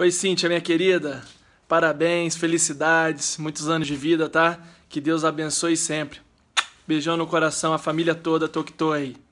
Oi, Cíntia, minha querida. Parabéns, felicidades, muitos anos de vida, tá? Que Deus abençoe sempre. Beijão no coração, a família toda, tô que tô aí.